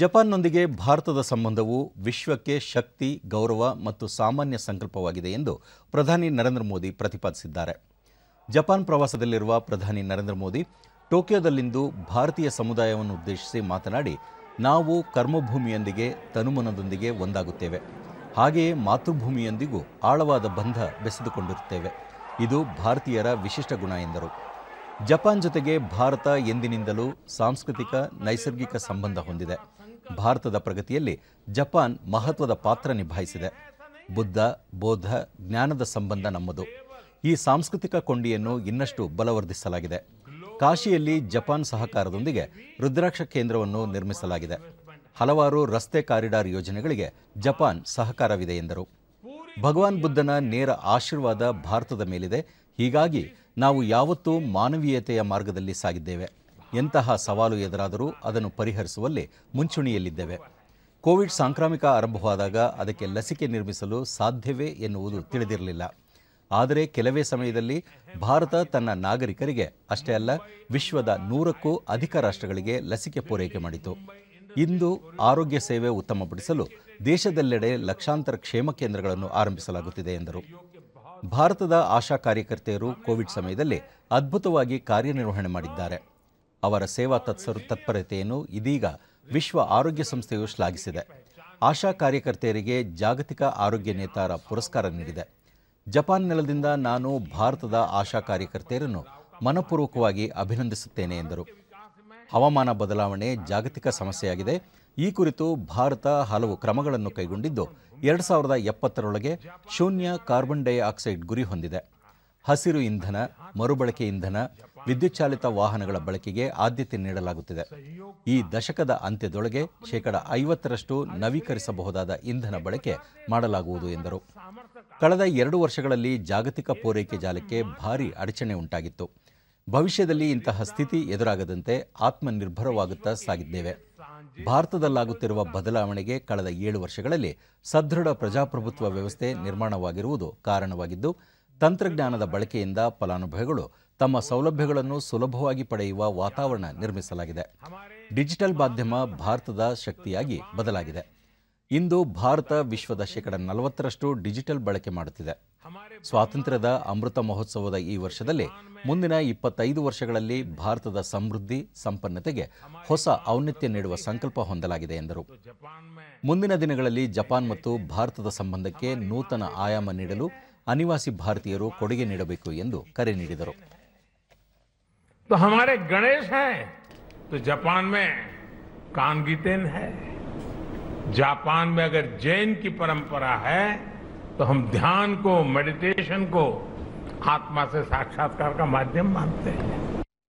ಜಪಾನ್ನೊಂದಿಗೆ ಭಾರತದ ಸಂಬಂಧವು ವಿಶ್ವಕ್ಕೆ ಶಕ್ತಿ ಗೌರವ ಮತ್ತು ಸಾಮಾನ್ಯ ಸಂಕಲ್ಪವಾಗಿದೆ ಎಂದು ಪ್ರಧಾನಿ ನರೇಂದ್ರ ಮೋದಿ ಪ್ರತಿಪಾದಿಸಿದ್ದಾರೆ ಜಪಾನ್ ಪ್ರವಾಸದಲ್ಲಿರುವ ಪ್ರಧಾನಿ ನರೇಂದ್ರ ಮೋದಿ ಟೋಕಿಯೋದಲ್ಲಿಂದು ಭಾರತೀಯ ಸಮುದಾಯವನ್ನು ಉದ್ದೇಶಿಸಿ ಮಾತನಾಡಿ ನಾವು ಕರ್ಮಭೂಮಿಯೊಂದಿಗೆ ತನುಮನದೊಂದಿಗೆ ಒಂದಾಗುತ್ತೇವೆ ಹಾಗೆಯೇ ಮಾತೃಭೂಮಿಯೊಂದಿಗೂ ಆಳವಾದ ಬಂಧ ಬೆಸೆದುಕೊಂಡಿರುತ್ತೇವೆ ಇದು ಭಾರತೀಯರ ವಿಶಿಷ್ಟ ಗುಣ ಎಂದರು ಜಪಾನ್ ಜೊತೆಗೆ ಭಾರತ ಎಂದಿನಿಂದಲೂ ಸಾಂಸ್ಕೃತಿಕ ನೈಸರ್ಗಿಕ ಸಂಬಂಧ ಹೊಂದಿದೆ ಭಾರತದ ಪ್ರಗತಿಯಲ್ಲಿ ಜಪಾನ್ ಮಹತ್ವದ ಪಾತ್ರ ನಿಭಾಯಿಸಿದೆ ಬುದ್ಧ ಬೋಧ ಜ್ಞಾನದ ಸಂಬಂಧ ನಮ್ಮದು ಈ ಸಾಂಸ್ಕೃತಿಕ ಕೊಂಡಿಯನ್ನು ಇನ್ನಷ್ಟು ಬಲವರ್ಧಿಸಲಾಗಿದೆ ಕಾಶಿಯಲ್ಲಿ ಜಪಾನ್ ಸಹಕಾರದೊಂದಿಗೆ ರುದ್ರಾಕ್ಷ ಕೇಂದ್ರವನ್ನು ನಿರ್ಮಿಸಲಾಗಿದೆ ಹಲವಾರು ರಸ್ತೆ ಕಾರಿಡಾರ್ ಯೋಜನೆಗಳಿಗೆ ಜಪಾನ್ ಸಹಕಾರವಿದೆ ಎಂದರು ಭಗವಾನ್ ಬುದ್ಧನ ನೇರ ಆಶೀರ್ವಾದ ಭಾರತದ ಮೇಲಿದೆ ಹೀಗಾಗಿ ನಾವು ಯಾವತ್ತೂ ಮಾನವೀಯತೆಯ ಮಾರ್ಗದಲ್ಲಿ ಸಾಗಿದ್ದೇವೆ ಎಂತಹ ಸವಾಲು ಎದುರಾದರೂ ಅದನ್ನು ಪರಿಹರಿಸುವಲ್ಲಿ ಮುಂಚೂಣಿಯಲ್ಲಿದ್ದೇವೆ ಕೋವಿಡ್ ಸಾಂಕ್ರಾಮಿಕ ಆರಂಭವಾದಾಗ ಅದಕ್ಕೆ ಲಸಿಕೆ ನಿರ್ಮಿಸಲು ಸಾಧ್ಯವೇ ಎನ್ನುವುದು ತಿಳಿದಿರಲಿಲ್ಲ ಆದರೆ ಕೆಲವೇ ಸಮಯದಲ್ಲಿ ಭಾರತ ತನ್ನ ನಾಗರಿಕರಿಗೆ ಅಷ್ಟೇ ಅಲ್ಲ ವಿಶ್ವದ ನೂರಕ್ಕೂ ಅಧಿಕ ರಾಷ್ಟ್ರಗಳಿಗೆ ಲಸಿಕೆ ಪೂರೈಕೆ ಮಾಡಿತು ಇಂದು ಆರೋಗ್ಯ ಸೇವೆ ಉತ್ತಮಪಡಿಸಲು ದೇಶದೆಲ್ಲೆಡೆ ಲಕ್ಷಾಂತರ ಕ್ಷೇಮ ಕೇಂದ್ರಗಳನ್ನು ಆರಂಭಿಸಲಾಗುತ್ತಿದೆ ಎಂದರು ಭಾರತದ ಆಶಾ ಕಾರ್ಯಕರ್ತೆಯರು ಕೋವಿಡ್ ಸಮಯದಲ್ಲಿ ಅದ್ಭುತವಾಗಿ ಕಾರ್ಯನಿರ್ವಹಣೆ ಮಾಡಿದ್ದಾರೆ ಅವರ ಸೇವಾ ತತ್ಸರು ತತ್ಪರತೆಯನ್ನು ಇದೀಗ ವಿಶ್ವ ಆರೋಗ್ಯ ಸಂಸ್ಥೆಯು ಶ್ಲಾಘಿಸಿದೆ ಆಶಾ ಕಾರ್ಯಕರ್ತೆಯರಿಗೆ ಜಾಗತಿಕ ಆರೋಗ್ಯ ನೇತಾರ ಪುರಸ್ಕಾರ ನೀಡಿದೆ ಜಪಾನ್ ನೆಲದಿಂದ ನಾನು ಭಾರತದ ಆಶಾ ಕಾರ್ಯಕರ್ತೆಯರನ್ನು ಮನಪೂರ್ವಕವಾಗಿ ಅಭಿನಂದಿಸುತ್ತೇನೆ ಎಂದರು ಹವಾಮಾನ ಬದಲಾವಣೆ ಜಾಗತಿಕ ಸಮಸ್ಯೆಯಾಗಿದೆ ಈ ಕುರಿತು ಭಾರತ ಹಲವು ಕ್ರಮಗಳನ್ನು ಕೈಗೊಂಡಿದ್ದು ಎರಡು ಸಾವಿರದ ಎಪ್ಪತ್ತರೊಳಗೆ ಶೂನ್ಯ ಕಾರ್ಬನ್ ಡೈಆಕ್ಸೈಡ್ ಗುರಿ ಹೊಂದಿದೆ ಹಸಿರು ಇಂಧನ ಮರುಬಳಕೆ ಇಂಧನ ವಿದ್ಯುತ್ ಚಾಲಿತ ವಾಹನಗಳ ಬಳಕೆಗೆ ಆದ್ಯತೆ ನೀಡಲಾಗುತ್ತಿದೆ ಈ ದಶಕದ ಅಂತ್ಯದೊಳಗೆ ಶೇಕಡ ಐವತ್ತರಷ್ಟು ನವೀಕರಿಸಬಹುದಾದ ಇಂಧನ ಬಳಕೆ ಮಾಡಲಾಗುವುದು ಎಂದರು ಕಳೆದ ಎರಡು ವರ್ಷಗಳಲ್ಲಿ ಜಾಗತಿಕ ಪೂರೈಕೆ ಜಾಲಕ್ಕೆ ಭಾರೀ ಅಡಚಣೆ ಉಂಟಾಗಿತ್ತು ಭವಿಷ್ಯದಲ್ಲಿ ಇಂತಹ ಸ್ಥಿತಿ ಎದುರಾಗದಂತೆ ಆತ್ಮನಿರ್ಭರವಾಗುತ್ತಾ ಸಾಗಿದ್ದೇವೆ ಭಾರತದಲ್ಲಾಗುತ್ತಿರುವ ಬದಲಾವಣೆಗೆ ಕಳೆದ ಏಳು ವರ್ಷಗಳಲ್ಲಿ ಸದೃಢ ಪ್ರಜಾಪ್ರಭುತ್ವ ವ್ಯವಸ್ಥೆ ನಿರ್ಮಾಣವಾಗಿರುವುದು ಕಾರಣವಾಗಿದ್ದು ತಂತ್ರಜ್ಞಾನದ ಬಳಕೆಯಿಂದ ಫಲಾನುಭವಿಗಳು ತಮ್ಮ ಸೌಲಭ್ಯಗಳನ್ನು ಸುಲಭವಾಗಿ ಪಡೆಯುವ ವಾತಾವರಣ ನಿರ್ಮಿಸಲಾಗಿದೆ ಡಿಜಿಟಲ್ ಮಾಧ್ಯಮ ಭಾರತದ ಶಕ್ತಿಯಾಗಿ ಬದಲಾಗಿದೆ ಇಂದು ಭಾರತ ವಿಶ್ವದ ಶೇಕಡ ನಲವತ್ತರಷ್ಟು ಡಿಜಿಟಲ್ ಬಳಕೆ ಮಾಡುತ್ತಿದೆ ಸ್ವಾತಂತ್ರ್ಯದ ಅಮೃತ ಮಹೋತ್ಸವದ ಈ ವರ್ಷದಲ್ಲಿ ಮುಂದಿನ ಇಪ್ಪತ್ತೈದು ವರ್ಷಗಳಲ್ಲಿ ಭಾರತದ ಸಮೃದ್ಧಿ ಸಂಪನ್ನತೆಗೆ ಹೊಸ ಔನ್ನತ್ಯ ನೀಡುವ ಸಂಕಲ್ಪ ಹೊಂದಲಾಗಿದೆ ಎಂದರು ಮುಂದಿನ ದಿನಗಳಲ್ಲಿ ಜಪಾನ್ ಮತ್ತು ಭಾರತದ ಸಂಬಂಧಕ್ಕೆ ನೂತನ ಆಯಾಮ ನೀಡಲು ಅನಿವಾಸಿ ಭಾರತೀಯರು ಕೊಡುಗೆ ನೀಡಬೇಕು ಎಂದು ಕರೆ ನೀಡಿದರು तो हमारे गणेश जापान में अगर जैन की परंपरा है तो हम ध्यान को मेडिटेशन को आत्मा से साक्षात्कार का माध्यम मानते हैं